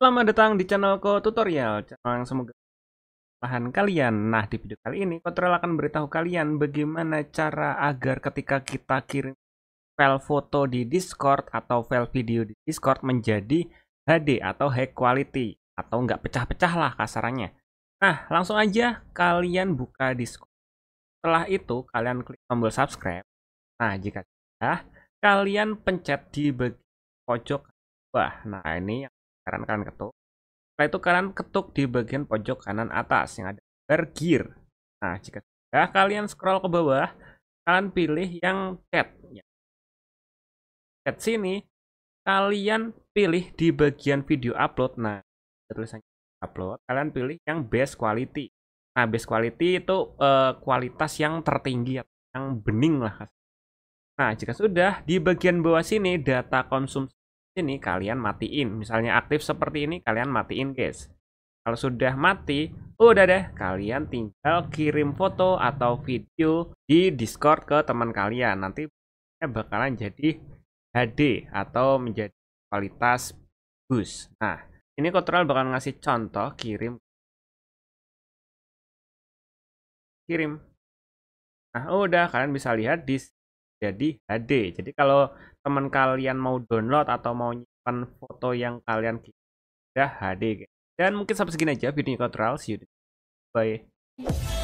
Selamat datang di channel Ko tutorial, channel yang semoga bahan kalian. Nah, di video kali ini tutorial akan beritahu kalian bagaimana cara agar ketika kita kirim file foto di Discord atau file video di Discord menjadi HD atau high quality atau nggak pecah-pecah lah kasarannya. Nah, langsung aja kalian buka Discord. Setelah itu kalian klik tombol subscribe. Nah, jika sudah, kalian pencet di bagian pojok bawah. Nah, ini yang kanan kalian ketuk setelah itu kalian ketuk di bagian pojok kanan atas yang ada bergear. nah jika sudah kalian scroll ke bawah kalian pilih yang tabnya. chat sini kalian pilih di bagian video upload nah tulisannya upload kalian pilih yang best quality nah best quality itu uh, kualitas yang tertinggi yang bening lah nah jika sudah di bagian bawah sini data konsumsi ini kalian matiin. Misalnya aktif seperti ini kalian matiin guys. Kalau sudah mati, oh, udah deh kalian tinggal kirim foto atau video di Discord ke teman kalian. Nanti eh, bakalan jadi HD atau menjadi kualitas bagus. Nah, ini kontrol bakal ngasih contoh kirim kirim. Nah, oh, udah kalian bisa lihat di jadi HD. Jadi kalau teman kalian mau download atau mau nyimpan foto yang kalian sudah HD. Dan mungkin sampai segini aja video tutorial. See you. Bye.